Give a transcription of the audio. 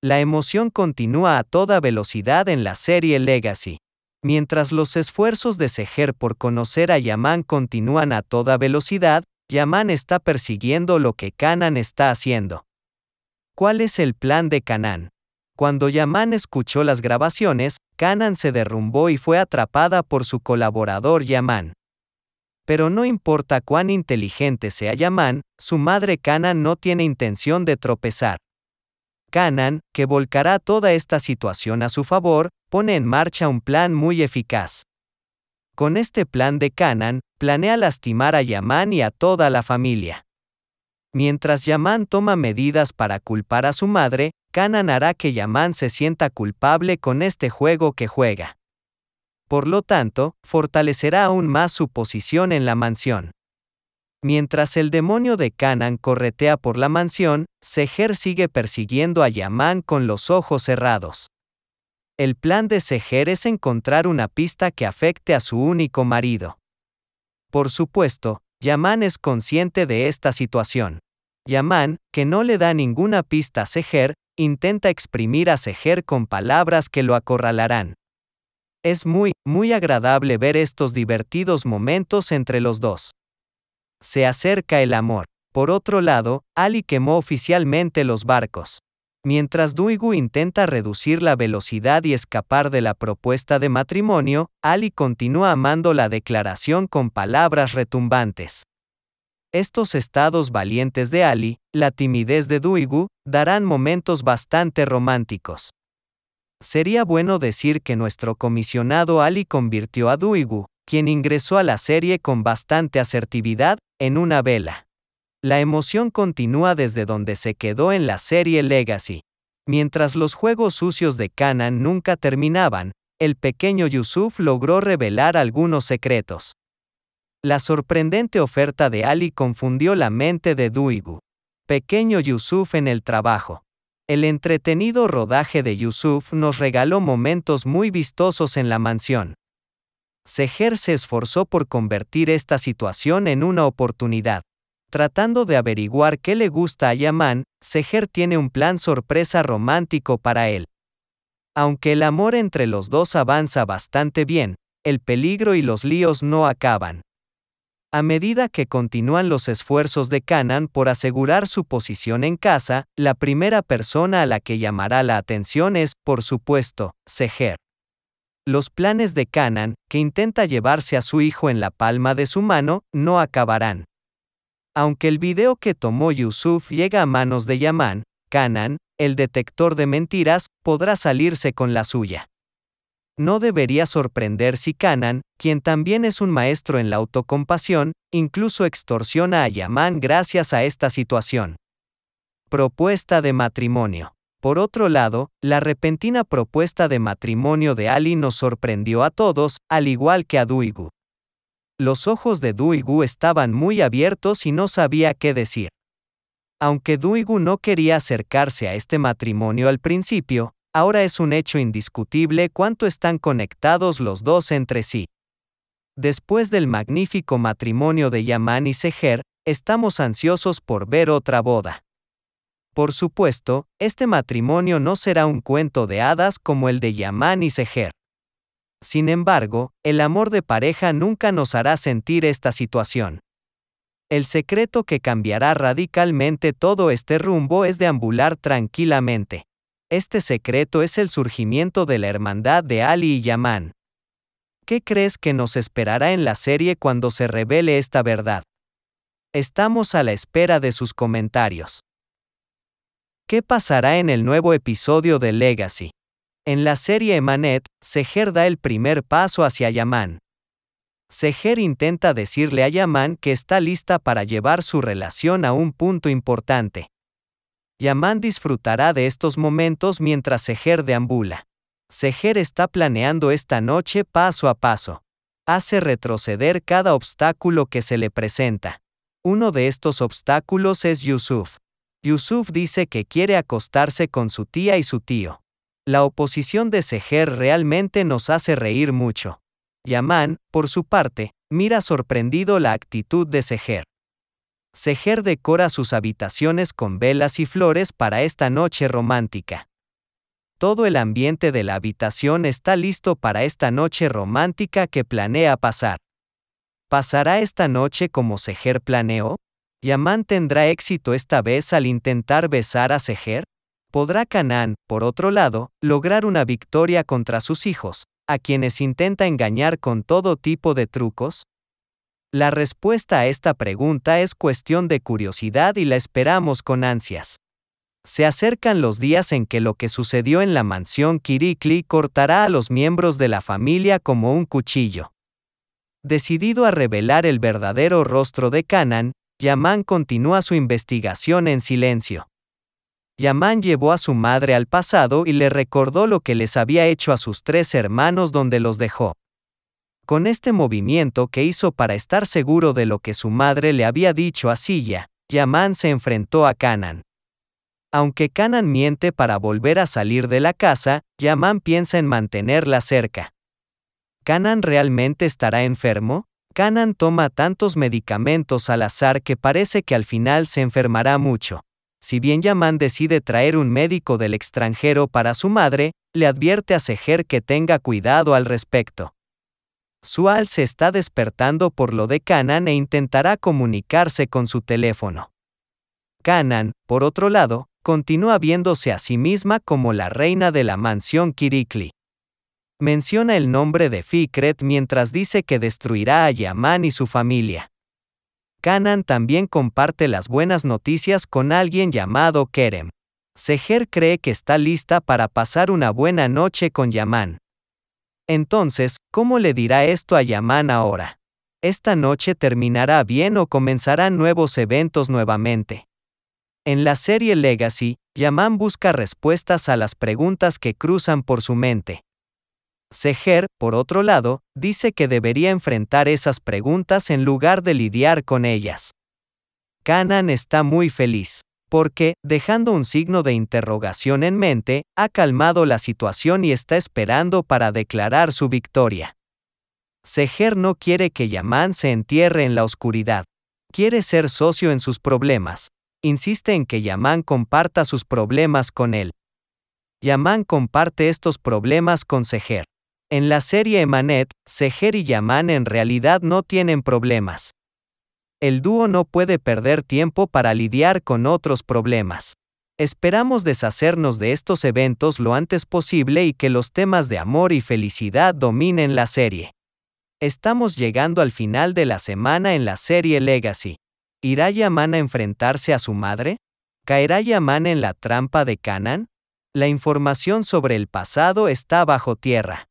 La emoción continúa a toda velocidad en la serie Legacy. Mientras los esfuerzos de Seher por conocer a Yaman continúan a toda velocidad, Yaman está persiguiendo lo que Kanan está haciendo. ¿Cuál es el plan de Kanan? Cuando Yaman escuchó las grabaciones, Kanan se derrumbó y fue atrapada por su colaborador Yaman. Pero no importa cuán inteligente sea Yaman, su madre Kanan no tiene intención de tropezar. Kanan, que volcará toda esta situación a su favor, pone en marcha un plan muy eficaz. Con este plan de Kanan, planea lastimar a Yamán y a toda la familia. Mientras Yaman toma medidas para culpar a su madre, Kanan hará que Yaman se sienta culpable con este juego que juega. Por lo tanto, fortalecerá aún más su posición en la mansión. Mientras el demonio de Canaan corretea por la mansión, Seher sigue persiguiendo a Yamán con los ojos cerrados. El plan de Seher es encontrar una pista que afecte a su único marido. Por supuesto, Yamán es consciente de esta situación. Yaman, que no le da ninguna pista a Seher, intenta exprimir a Seher con palabras que lo acorralarán. Es muy, muy agradable ver estos divertidos momentos entre los dos. Se acerca el amor. Por otro lado, Ali quemó oficialmente los barcos. Mientras Duigu intenta reducir la velocidad y escapar de la propuesta de matrimonio, Ali continúa amando la declaración con palabras retumbantes. Estos estados valientes de Ali, la timidez de Duigu, darán momentos bastante románticos. Sería bueno decir que nuestro comisionado Ali convirtió a Duigu, quien ingresó a la serie con bastante asertividad, en una vela. La emoción continúa desde donde se quedó en la serie Legacy. Mientras los juegos sucios de Kanan nunca terminaban, el pequeño Yusuf logró revelar algunos secretos. La sorprendente oferta de Ali confundió la mente de Duigu. Pequeño Yusuf en el trabajo. El entretenido rodaje de Yusuf nos regaló momentos muy vistosos en la mansión. Seher se esforzó por convertir esta situación en una oportunidad. Tratando de averiguar qué le gusta a Yaman, Seher tiene un plan sorpresa romántico para él. Aunque el amor entre los dos avanza bastante bien, el peligro y los líos no acaban. A medida que continúan los esfuerzos de Kanan por asegurar su posición en casa, la primera persona a la que llamará la atención es, por supuesto, Seher los planes de Canaan, que intenta llevarse a su hijo en la palma de su mano, no acabarán. Aunque el video que tomó Yusuf llega a manos de Yaman, Canaan, el detector de mentiras, podrá salirse con la suya. No debería sorprender si Canaan, quien también es un maestro en la autocompasión, incluso extorsiona a Yaman gracias a esta situación. Propuesta de matrimonio. Por otro lado, la repentina propuesta de matrimonio de Ali nos sorprendió a todos, al igual que a Duigu. Los ojos de Duigu estaban muy abiertos y no sabía qué decir. Aunque Duigu no quería acercarse a este matrimonio al principio, ahora es un hecho indiscutible cuánto están conectados los dos entre sí. Después del magnífico matrimonio de Yaman y Seher, estamos ansiosos por ver otra boda. Por supuesto, este matrimonio no será un cuento de hadas como el de Yaman y Seher. Sin embargo, el amor de pareja nunca nos hará sentir esta situación. El secreto que cambiará radicalmente todo este rumbo es deambular tranquilamente. Este secreto es el surgimiento de la hermandad de Ali y Yaman. ¿Qué crees que nos esperará en la serie cuando se revele esta verdad? Estamos a la espera de sus comentarios. ¿Qué pasará en el nuevo episodio de Legacy? En la serie Emanet, Seher da el primer paso hacia Yaman. Seher intenta decirle a Yaman que está lista para llevar su relación a un punto importante. Yaman disfrutará de estos momentos mientras Seher deambula. Seher está planeando esta noche paso a paso. Hace retroceder cada obstáculo que se le presenta. Uno de estos obstáculos es Yusuf. Yusuf dice que quiere acostarse con su tía y su tío. La oposición de Seher realmente nos hace reír mucho. Yaman, por su parte, mira sorprendido la actitud de Seher. Seher decora sus habitaciones con velas y flores para esta noche romántica. Todo el ambiente de la habitación está listo para esta noche romántica que planea pasar. ¿Pasará esta noche como Seher planeó? ¿Yamán tendrá éxito esta vez al intentar besar a Seher? ¿Podrá Canaan, por otro lado, lograr una victoria contra sus hijos, a quienes intenta engañar con todo tipo de trucos? La respuesta a esta pregunta es cuestión de curiosidad y la esperamos con ansias. Se acercan los días en que lo que sucedió en la mansión Kirikli cortará a los miembros de la familia como un cuchillo. Decidido a revelar el verdadero rostro de Canaan, Yaman continúa su investigación en silencio. Yaman llevó a su madre al pasado y le recordó lo que les había hecho a sus tres hermanos donde los dejó. Con este movimiento que hizo para estar seguro de lo que su madre le había dicho a Silla, Yaman se enfrentó a Canan. Aunque Canan miente para volver a salir de la casa, Yaman piensa en mantenerla cerca. ¿Canan realmente estará enfermo? Kanan toma tantos medicamentos al azar que parece que al final se enfermará mucho. Si bien Yaman decide traer un médico del extranjero para su madre, le advierte a Seher que tenga cuidado al respecto. Sual se está despertando por lo de Canan e intentará comunicarse con su teléfono. Canan, por otro lado, continúa viéndose a sí misma como la reina de la mansión Kirikli. Menciona el nombre de Fikret mientras dice que destruirá a Yaman y su familia. Kanan también comparte las buenas noticias con alguien llamado Kerem. Seher cree que está lista para pasar una buena noche con Yaman. Entonces, ¿cómo le dirá esto a Yaman ahora? ¿Esta noche terminará bien o comenzarán nuevos eventos nuevamente? En la serie Legacy, Yaman busca respuestas a las preguntas que cruzan por su mente. Seher, por otro lado, dice que debería enfrentar esas preguntas en lugar de lidiar con ellas. Canan está muy feliz, porque, dejando un signo de interrogación en mente, ha calmado la situación y está esperando para declarar su victoria. Seger no quiere que Yaman se entierre en la oscuridad. Quiere ser socio en sus problemas. Insiste en que Yaman comparta sus problemas con él. Yaman comparte estos problemas con Seher. En la serie Emanet, Seher y Yaman en realidad no tienen problemas. El dúo no puede perder tiempo para lidiar con otros problemas. Esperamos deshacernos de estos eventos lo antes posible y que los temas de amor y felicidad dominen la serie. Estamos llegando al final de la semana en la serie Legacy. ¿Irá Yaman a enfrentarse a su madre? ¿Caerá Yaman en la trampa de Canaan? La información sobre el pasado está bajo tierra.